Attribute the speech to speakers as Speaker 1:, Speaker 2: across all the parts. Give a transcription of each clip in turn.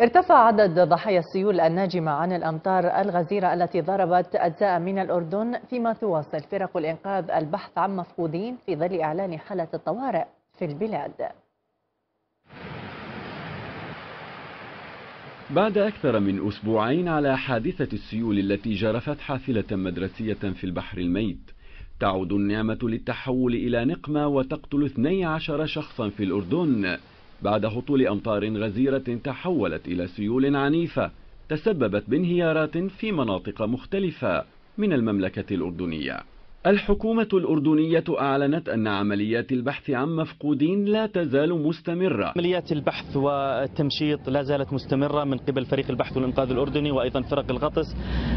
Speaker 1: ارتفع عدد ضحايا السيول الناجمة عن الأمطار الغزيرة التي ضربت أجزاء من الأردن فيما تواصل فرق الإنقاذ البحث عن مفقودين في ظل إعلان حالة الطوارئ في البلاد
Speaker 2: بعد أكثر من أسبوعين على حادثة السيول التي جرفت حافلة مدرسية في البحر الميت تعود النعمة للتحول إلى نقمة وتقتل 12 شخصا في الأردن بعد هطول أمطار غزيرة تحولت إلى سيول عنيفة تسببت بانهيارات في مناطق مختلفة من المملكة الأردنية الحكومة الأردنية أعلنت أن عمليات البحث عن مفقودين لا تزال مستمرة
Speaker 1: عمليات البحث والتمشيط لا زالت مستمرة من قبل فريق البحث والإنقاذ الأردني وأيضا فرق الغطس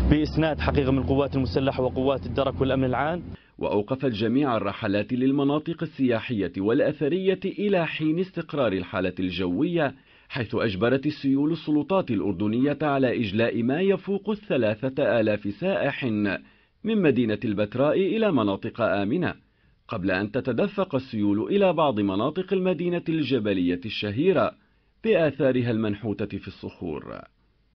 Speaker 1: بإسناد حقيقة من القوات المسلحة وقوات الدرك والأمن العام وأوقفت جميع الرحلات للمناطق السياحية
Speaker 2: والأثرية إلى حين استقرار الحالة الجوية حيث أجبرت السيول السلطات الأردنية على إجلاء ما يفوق الثلاثة آلاف سائح من مدينة البتراء إلى مناطق آمنة قبل أن تتدفق السيول إلى بعض مناطق المدينة الجبلية الشهيرة بآثارها المنحوتة في الصخور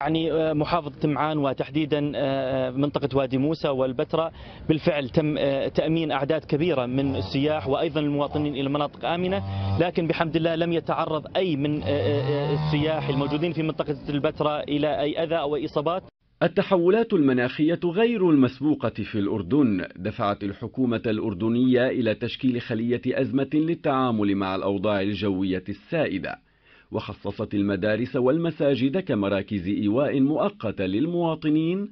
Speaker 1: يعني آه، محافظة معان وتحديدا آه، آه، منطقة وادي موسى والبتراء بالفعل تم تأمين أعداد كبيرة من السياح وأيضا المواطنين إلى مناطق آمنة لكن بحمد الله لم يتعرض أي من السياح الموجودين في منطقة البتراء إلى أي أذى أو إصابات التحولات المناخية غير
Speaker 2: المسبوقة في الأردن دفعت الحكومة الأردنية إلى تشكيل خلية أزمة للتعامل مع الأوضاع الجوية السائدة وخصصت المدارس والمساجد كمراكز إيواء مؤقتة للمواطنين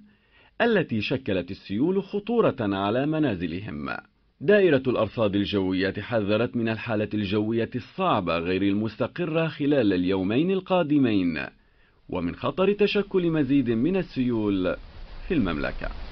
Speaker 2: التي شكلت السيول خطورة على منازلهم دائرة الأرصاد الجوية حذرت من الحالة الجوية الصعبة غير المستقرة خلال اليومين القادمين ومن خطر تشكل مزيد من السيول في المملكة